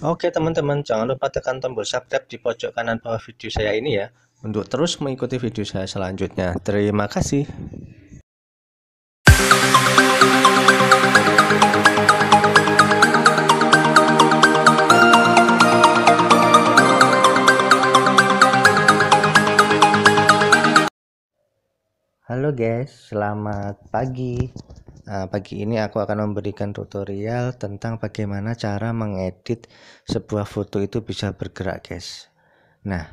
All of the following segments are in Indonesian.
Oke teman-teman, jangan lupa tekan tombol subscribe di pojok kanan bawah video saya ini ya untuk terus mengikuti video saya selanjutnya. Terima kasih. Halo guys, selamat pagi. Nah, pagi ini aku akan memberikan tutorial tentang bagaimana cara mengedit sebuah foto itu bisa bergerak guys nah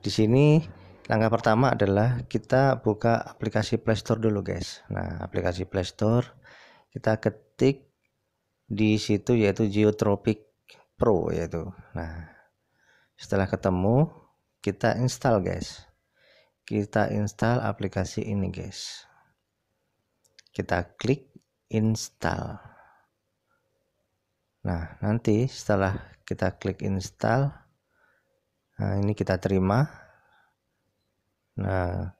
di sini langkah pertama adalah kita buka aplikasi Play Store dulu guys nah aplikasi Play Store kita ketik di situ yaitu geotropic pro yaitu nah setelah ketemu kita install guys kita install aplikasi ini guys kita klik install nah nanti setelah kita klik install nah ini kita terima nah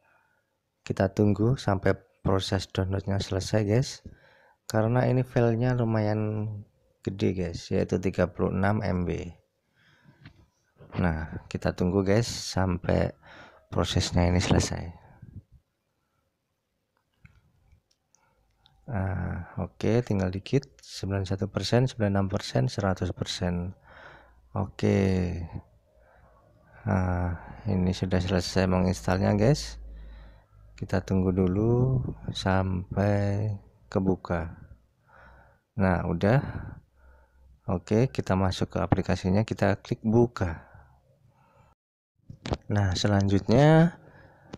kita tunggu sampai proses downloadnya selesai guys karena ini filenya lumayan gede guys yaitu 36 MB nah kita tunggu guys sampai prosesnya ini selesai Nah, oke, okay, tinggal dikit. 91%, 96%, 100%. Oke. Okay. Nah, ini sudah selesai menginstalnya, guys. Kita tunggu dulu sampai kebuka. Nah, udah. Oke, okay, kita masuk ke aplikasinya, kita klik buka. Nah, selanjutnya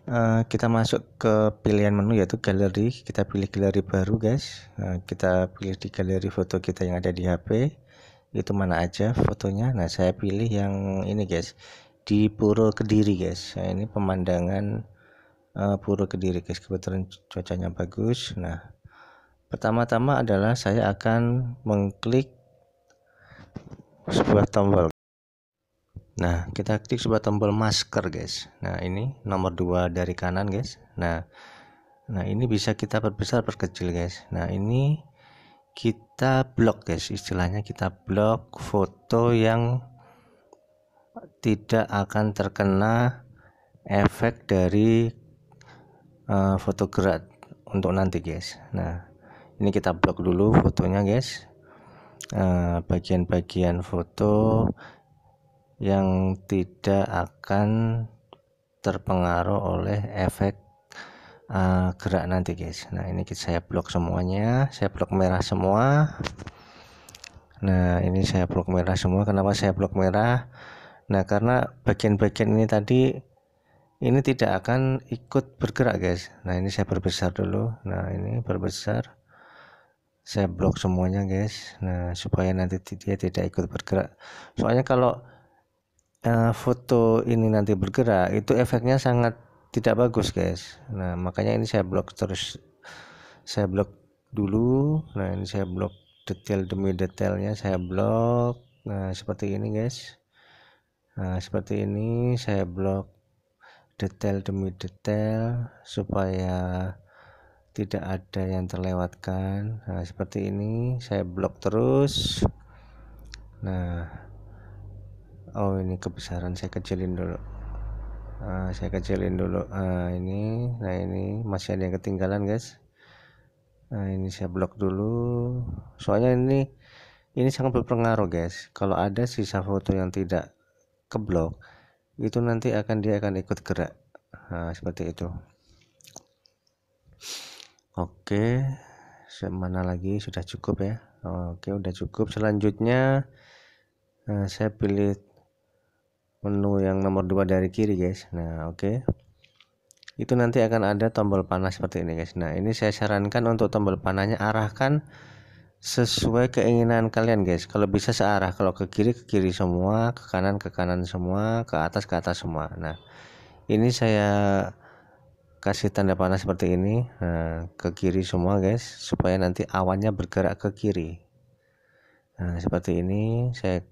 Eh, kita masuk ke pilihan menu yaitu galeri kita pilih galeri baru guys uh, kita pilih di galeri foto kita yang ada di HP itu mana aja fotonya nah saya pilih yang ini guys di Puro Kediri guys nah, ini pemandangan uh, Puro Kediri guys kebetulan cuacanya bagus nah pertama-tama adalah saya akan mengklik sebuah tombol Nah, kita klik sebuah tombol masker, guys. Nah, ini nomor dua dari kanan, guys. Nah, nah ini bisa kita perbesar, perkecil, guys. Nah, ini kita blok, guys. Istilahnya kita blok foto yang tidak akan terkena efek dari uh, foto gerak untuk nanti, guys. Nah, ini kita blok dulu fotonya, guys. Eh, bagian-bagian uh, foto yang tidak akan terpengaruh oleh efek uh, gerak nanti guys nah ini saya blok semuanya saya blok merah semua nah ini saya blok merah semua kenapa saya blok merah nah karena bagian-bagian ini tadi ini tidak akan ikut bergerak guys nah ini saya perbesar dulu nah ini perbesar saya blok semuanya guys nah supaya nanti dia tidak ikut bergerak soalnya kalau Eh, foto ini nanti bergerak itu efeknya sangat tidak bagus guys nah makanya ini saya blok terus saya blok dulu nah ini saya blok detail demi detailnya saya blok nah seperti ini guys nah seperti ini saya blok detail demi detail supaya tidak ada yang terlewatkan nah seperti ini saya blok terus nah oh ini kebesaran saya kecilin dulu nah, saya kecilin dulu nah, ini nah ini masih ada yang ketinggalan guys nah ini saya blok dulu soalnya ini ini sangat berpengaruh guys kalau ada sisa foto yang tidak keblok itu nanti akan dia akan ikut gerak nah, seperti itu Oke, semana lagi sudah cukup ya. Oke, udah cukup. Selanjutnya ah, saya pilih menu yang nomor dua dari kiri guys nah oke okay. itu nanti akan ada tombol panah seperti ini guys nah ini saya sarankan untuk tombol panahnya arahkan sesuai keinginan kalian guys kalau bisa searah kalau ke kiri ke kiri semua ke kanan ke kanan semua ke atas ke atas semua nah ini saya kasih tanda panah seperti ini nah, ke kiri semua guys supaya nanti awannya bergerak ke kiri nah seperti ini saya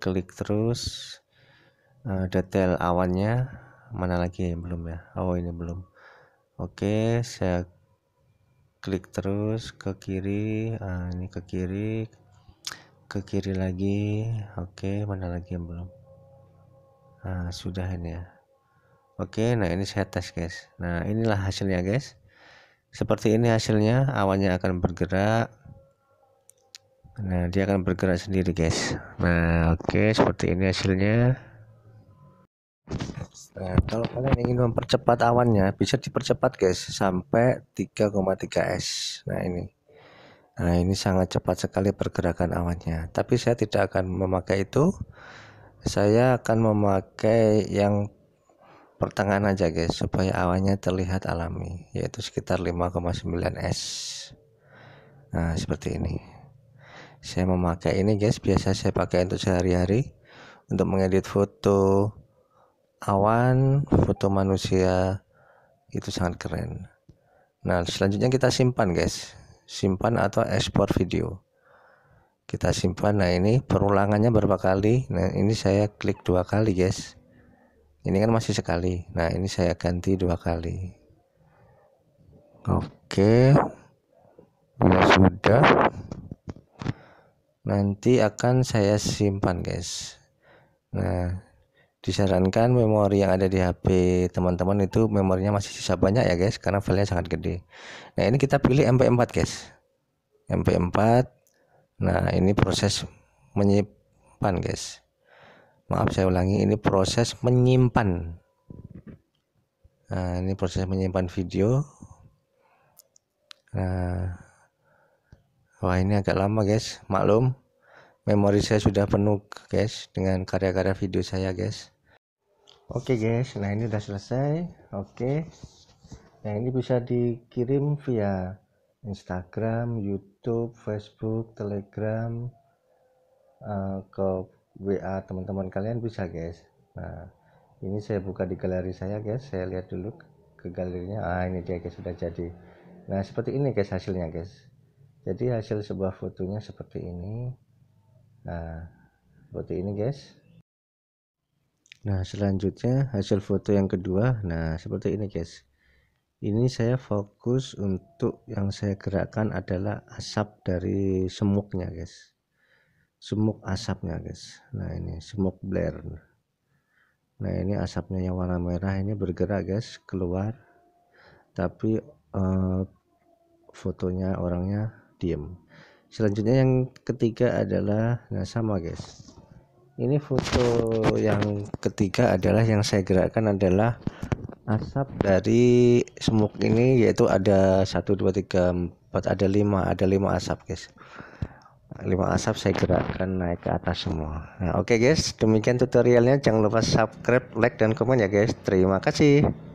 klik terus uh, detail awannya mana lagi yang belum ya oh ini belum oke saya klik terus ke kiri uh, ini ke kiri ke kiri lagi oke mana lagi yang belum nah, sudah ini ya oke nah ini saya tes guys nah inilah hasilnya guys seperti ini hasilnya awannya akan bergerak nah dia akan bergerak sendiri guys nah oke okay, seperti ini hasilnya Nah, kalau kalian ingin mempercepat awannya, bisa dipercepat guys sampai 3,3 s. Nah ini, nah ini sangat cepat sekali pergerakan awannya. Tapi saya tidak akan memakai itu. Saya akan memakai yang pertengahan aja guys supaya awannya terlihat alami, yaitu sekitar 5,9 s. Nah seperti ini. Saya memakai ini guys, biasa saya pakai untuk sehari-hari untuk mengedit foto, awan, foto manusia itu sangat keren. Nah, selanjutnya kita simpan, guys. Simpan atau ekspor video. Kita simpan. Nah, ini perulangannya berapa kali? Nah, ini saya klik dua kali, guys. Ini kan masih sekali. Nah, ini saya ganti dua kali. Oke. Ya sudah. Nanti akan saya simpan, guys. Nah, disarankan memori yang ada di HP teman-teman itu memorinya masih sisa banyak ya guys karena filenya sangat gede nah ini kita pilih MP4 guys MP4 nah ini proses menyimpan guys maaf saya ulangi ini proses menyimpan nah ini proses menyimpan video nah wah ini agak lama guys maklum memori saya sudah penuh guys dengan karya-karya video saya guys oke okay, guys nah ini sudah selesai oke okay. nah ini bisa dikirim via Instagram YouTube Facebook Telegram uh, ke WA teman-teman kalian bisa guys nah ini saya buka di galeri saya guys saya lihat dulu ke galerinya ah ini dia guys sudah jadi nah seperti ini guys hasilnya guys jadi hasil sebuah fotonya seperti ini nah seperti ini guys nah selanjutnya hasil foto yang kedua nah seperti ini guys ini saya fokus untuk yang saya gerakkan adalah asap dari semuknya guys semuk asapnya guys nah ini semuk blair nah ini asapnya yang warna merah ini bergerak guys keluar tapi eh, fotonya orangnya diem selanjutnya yang ketiga adalah nah sama guys ini foto yang ketiga adalah yang saya gerakkan adalah asap dari smoke ini yaitu ada 1 2 3 4 ada 5 ada 5 asap guys 5 asap saya gerakkan naik ke atas semua nah oke okay guys demikian tutorialnya jangan lupa subscribe like dan komen ya guys terima kasih